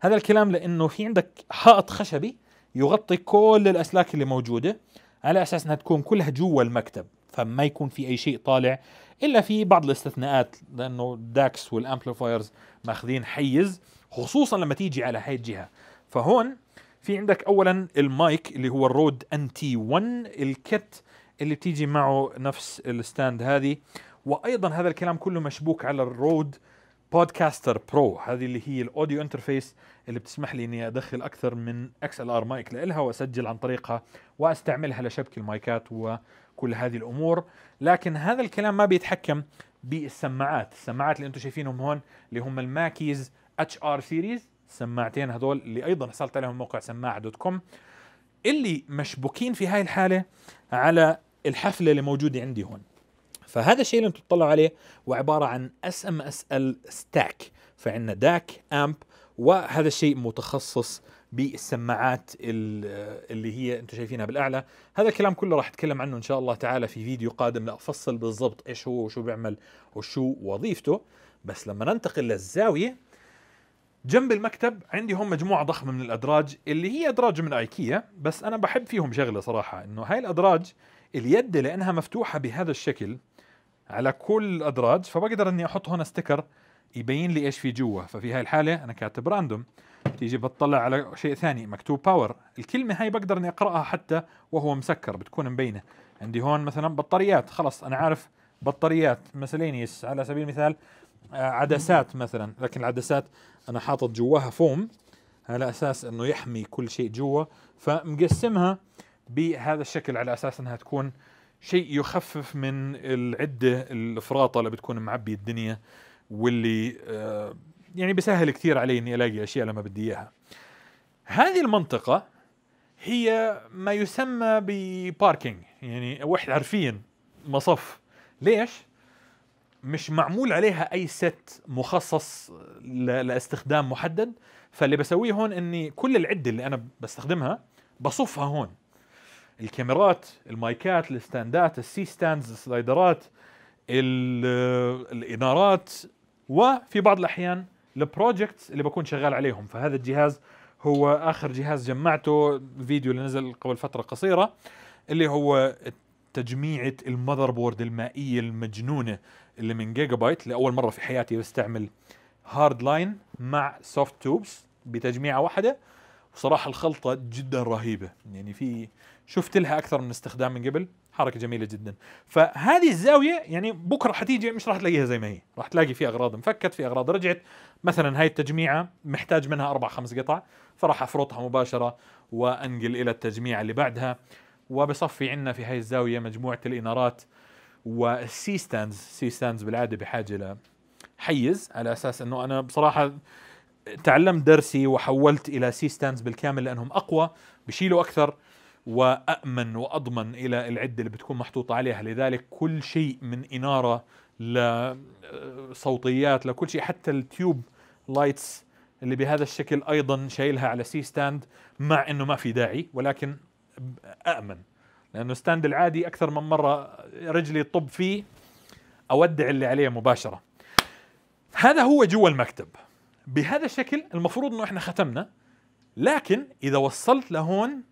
هذا الكلام لانه في عندك حائط خشبي يغطي كل الاسلاك اللي موجوده على اساس انها تكون كلها جوا المكتب فما يكون في اي شيء طالع الا في بعض الاستثناءات لانه الداكس والامبليفايرز ماخذين حيز خصوصا لما تيجي على هاي الجهه فهون في عندك اولا المايك اللي هو الرود ان تي 1 الكت اللي بتيجي معه نفس الستاند هذه وايضا هذا الكلام كله مشبوك على الرود بودكاستر برو هذه اللي هي الاوديو انترفيس اللي بتسمح لي اني ادخل اكثر من اكس ال ار مايك لها واسجل عن طريقها واستعملها لشبك المايكات و كل هذه الامور لكن هذا الكلام ما بيتحكم بالسماعات السماعات اللي انتم شايفينهم هون اللي هم الماكيز اتش ار سيريز السماعتين هذول اللي ايضا حصلت عليهم موقع سماعه دوت كوم اللي مشبوكين في هاي الحاله على الحفله اللي موجوده عندي هون فهذا الشيء اللي انتم بتطلعوا عليه وعباره عن اس ام اس ال ستاك فعندنا داك امب وهذا الشيء متخصص بالسماعات اللي هي انتم شايفينها بالاعلى هذا الكلام كله راح اتكلم عنه ان شاء الله تعالى في فيديو قادم لافصل بالضبط ايش هو وشو بيعمل وشو وظيفته بس لما ننتقل للزاويه جنب المكتب عندي هون مجموعه ضخمه من الادراج اللي هي ادراج من ايكيا بس انا بحب فيهم شغله صراحه انه هاي الادراج اليد لانها مفتوحه بهذا الشكل على كل الادراج فبقدر اني احط هون ستيكر يبين لي ايش في جوا ففي هاي الحاله انا كاتب راندوم تيجي بتطلع على شيء ثاني مكتوب باور الكلمه هاي بقدر اني اقراها حتى وهو مسكر بتكون مبينه عندي هون مثلا بطاريات خلص انا عارف بطاريات مسلينيس على سبيل المثال آه، عدسات مثلا لكن العدسات انا حاطط جواها فوم على اساس انه يحمي كل شيء جوا فمقسمها بهذا الشكل على اساس انها تكون شيء يخفف من العده الافراطه اللي بتكون معبي الدنيا واللي آه، يعني بسهل كثير علي اني الاقي اشياء لما بدي اياها هذه المنطقه هي ما يسمى بباركينج يعني واحد حرفيا مصف ليش مش معمول عليها اي ست مخصص لاستخدام محدد فاللي بسويه هون اني كل العده اللي انا بستخدمها بصفها هون الكاميرات المايكات الستاندات السي ستاندز السلايدرات الانارات وفي بعض الاحيان البروجكتس اللي بكون شغال عليهم فهذا الجهاز هو اخر جهاز جمعته فيديو اللي نزل قبل فتره قصيره اللي هو تجميعة المذر بورد المائية المجنونة اللي من جيجا بايت لأول مرة في حياتي بستعمل هارد لاين مع سوفت توبس بتجميعة واحدة بصراحه الخلطه جدا رهيبه يعني في شفت لها اكثر من استخدام من قبل حركه جميله جدا فهذه الزاويه يعني بكره حتيجي مش راح تلاقيها زي ما هي راح تلاقي في اغراض انفكت في اغراض رجعت مثلا هاي التجميعه محتاج منها اربع خمس قطع فراح افرطها مباشره وانقل الى التجميعه اللي بعدها وبصفي عندنا في هاي الزاويه مجموعه الانارات والسي ستاندز سي ستاندز بالعاده بحاجه لحيز على اساس انه انا بصراحه تعلمت درسي وحولت الى سي ستاندز بالكامل لانهم اقوى بشيلوا اكثر وامن واضمن الى العده اللي بتكون محطوطه عليها لذلك كل شيء من اناره لصوتيات آه، لكل شيء حتى التيوب لايتس اللي بهذا الشكل ايضا شايلها على سي ستاند مع انه ما في داعي ولكن امن لانه ستاند العادي اكثر من مره رجلي طب فيه اودع اللي عليه مباشره هذا هو جوا المكتب بهذا الشكل المفروض انه احنا ختمنا لكن اذا وصلت لهون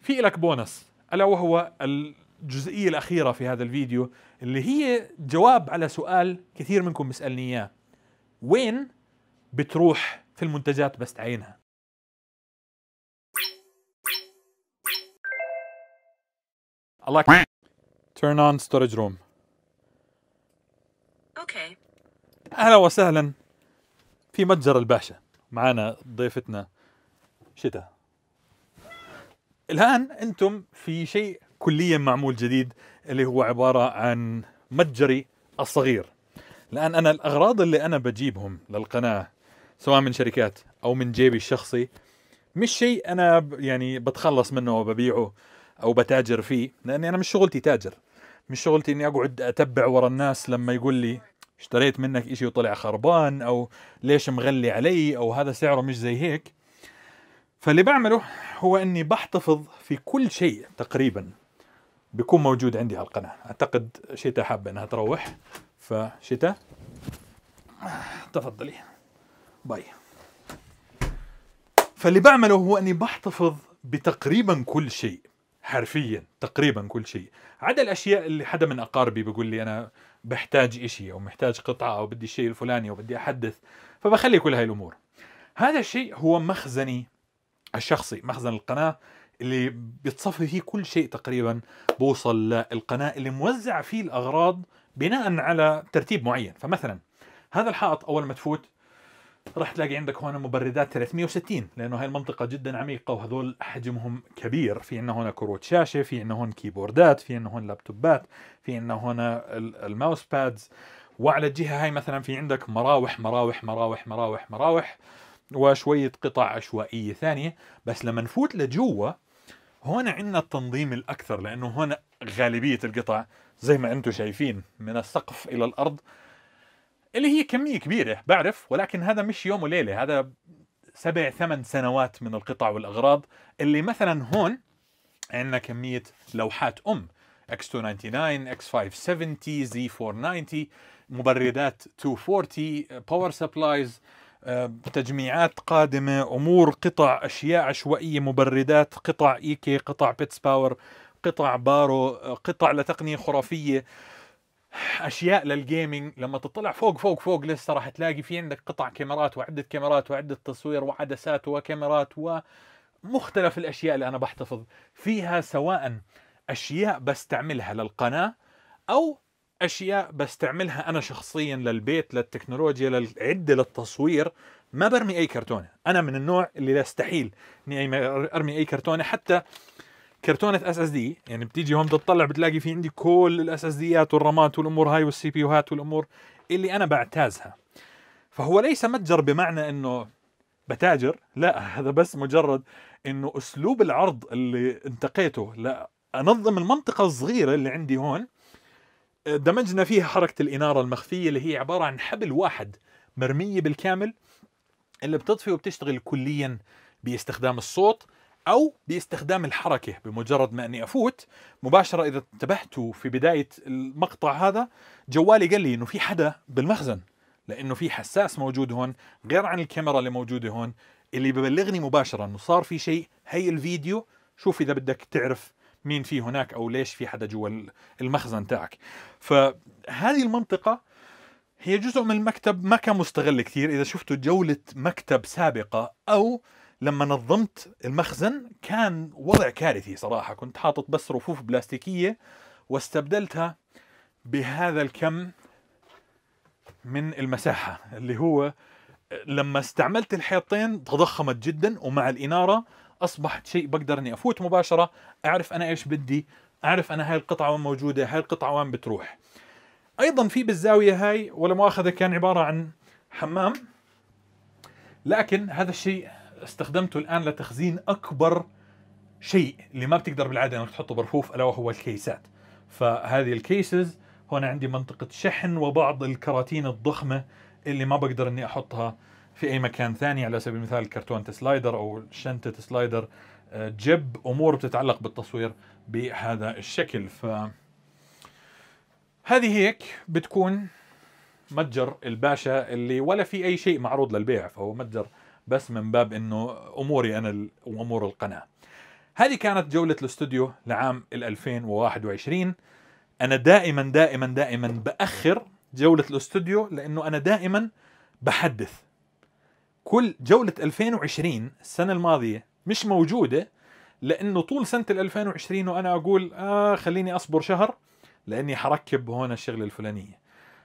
في لك بونس الا وهو الجزئيه الاخيره في هذا الفيديو اللي هي جواب على سؤال كثير منكم بيسالني اياه وين بتروح في المنتجات بس تعينها الله turn on storage room اوكي اهلا وسهلا في متجر الباشا معنا ضيفتنا شتاء الان انتم في شيء كليا معمول جديد اللي هو عباره عن متجري الصغير الان انا الاغراض اللي انا بجيبهم للقناه سواء من شركات او من جيبي الشخصي مش شيء انا يعني بتخلص منه وببيعه او بتاجر فيه لاني انا مش شغلتي تاجر مش شغلتي اني اقعد اتبع ورا الناس لما يقول لي اشتريت منك إشي وطلع خربان أو ليش مغلي علي أو هذا سعره مش زي هيك فاللي بعمله هو أني بحتفظ في كل شيء تقريبا بيكون موجود عندي على القناة أعتقد شتاء حابة أنها تروح فشتاء تفضلي باي فاللي بعمله هو أني بحتفظ بتقريبا كل شيء حرفيا تقريبا كل شيء عدا الاشياء اللي حدا من اقاربي بيقول لي انا بحتاج إشي أو محتاج قطعة أو بدي الشيء الفلاني أو بدي أحدث فبخلي كل هاي الأمور هذا الشيء هو مخزني الشخصي مخزن القناة اللي بتصفي فيه كل شيء تقريبا بوصل للقناة اللي موزع فيه الأغراض بناء على ترتيب معين فمثلا هذا الحائط أول ما تفوت راح تلاقي عندك هون مبردات 360 لانه هاي المنطقه جدا عميقه وهذول حجمهم كبير في عندنا هون كروت شاشه في عندنا هون كيبوردات في عندنا هون لابتوبات في عندنا هون الماوس بادز وعلى الجهه هاي مثلا في عندك مراوح مراوح مراوح مراوح مراوح وشويه قطع عشوائيه ثانيه بس لما نفوت لجوا هون عندنا التنظيم الاكثر لانه هون غالبيه القطع زي ما انتم شايفين من السقف الى الارض اللي هي كميه كبيره بعرف ولكن هذا مش يوم وليله هذا سبع ثمان سنوات من القطع والاغراض اللي مثلا هون عندنا كميه لوحات ام X299, X570, Z490 مبردات 240 باور سبلايز تجميعات قادمة أمور قطع أشياء عشوائية مبردات قطع إيكي قطع بيتس باور قطع بارو آه، قطع لتقنية خرافية اشياء للجيمنج لما تطلع فوق فوق فوق لسه راح تلاقي في عندك قطع كاميرات وعده كاميرات وعده تصوير وعدسات وكاميرات ومختلف الاشياء اللي انا بحتفظ فيها سواء اشياء بستعملها للقناه او اشياء بستعملها انا شخصيا للبيت للتكنولوجيا للعده للتصوير ما برمي اي كرتونه انا من النوع اللي يستحيل اني ارمي اي كرتونه حتى كرتونه اس اس دي يعني بتيجي هون بتطلع بتلاقي في عندي كل الاس اس ديات والرامات والامور هاي والسي بي يوهات والامور اللي انا بعتازها فهو ليس متجر بمعنى انه بتاجر لا هذا بس مجرد انه اسلوب العرض اللي انتقيته لا انظم المنطقه الصغيره اللي عندي هون آه، دمجنا فيها حركه الاناره المخفيه اللي هي عباره عن حبل واحد مرميه بالكامل اللي بتطفي وبتشتغل كليا باستخدام الصوت أو باستخدام الحركة بمجرد ما أني أفوت مباشرة إذا انتبهتوا في بداية المقطع هذا جوالي قال لي إنه في حدا بالمخزن لأنه في حساس موجود هون غير عن الكاميرا اللي موجودة هون اللي ببلغني مباشرة إنه صار في شيء هي الفيديو شوف إذا بدك تعرف مين في هناك أو ليش في حدا جوا المخزن تاعك فهذه المنطقة هي جزء من المكتب ما كان مستغل كثير إذا شفتوا جولة مكتب سابقة أو لما نظمت المخزن كان وضع كارثي صراحه كنت حاطط بس رفوف بلاستيكيه واستبدلتها بهذا الكم من المساحه اللي هو لما استعملت الحيطين تضخمت جدا ومع الاناره اصبحت شيء بقدر اني افوت مباشره اعرف انا ايش بدي اعرف انا هاي القطعه وين موجوده هاي القطعه وين بتروح ايضا في بالزاويه هاي ولا مؤاخذه كان عباره عن حمام لكن هذا الشيء استخدمته الآن لتخزين أكبر شيء اللي ما بتقدر بالعادة أنك تحطه برفوف ألا وهو الكيسات فهذه الكيسز هنا عندي منطقة شحن وبعض الكراتين الضخمة اللي ما بقدر أني أحطها في أي مكان ثاني على سبيل المثال كرتونة سلايدر أو شنطة سلايدر آه، جب أمور بتتعلق بالتصوير بهذا الشكل ف هذه هيك بتكون متجر الباشا اللي ولا في أي شيء معروض للبيع فهو متجر بس من باب انه اموري انا وامور القناه هذه كانت جولة الاستوديو لعام 2021 أنا دائما دائما دائما بأخر جولة الاستوديو لأنه أنا دائما بحدث كل جولة 2020 السنة الماضية مش موجودة لأنه طول سنة 2020 وأنا أقول آه خليني أصبر شهر لأني حركب هون الشغلة الفلانية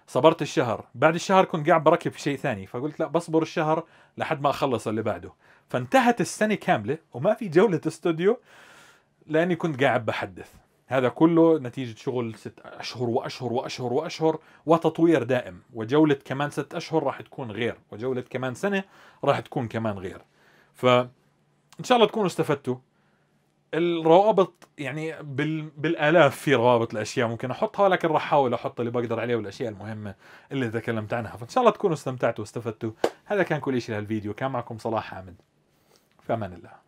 صبرت الشهر بعد الشهر كنت قاعد بركب في شيء ثاني فقلت لا بصبر الشهر لحد ما اخلص اللي بعده فانتهت السنه كامله وما في جوله استوديو لاني كنت قاعد بحدث هذا كله نتيجة شغل ست أشهر وأشهر وأشهر وأشهر وتطوير دائم وجولة كمان ست أشهر راح تكون غير وجولة كمان سنة راح تكون كمان غير فإن شاء الله تكونوا استفدتوا الروابط يعني بال... بالالاف في روابط الاشياء ممكن احطها لكن راح احاول احط اللي بقدر عليه والاشياء المهمه اللي تكلمت عنها فان شاء الله تكونوا استمتعتوا واستفدتوا هذا كان كل شيء لهالفيديو كان معكم صلاح حامد في امان الله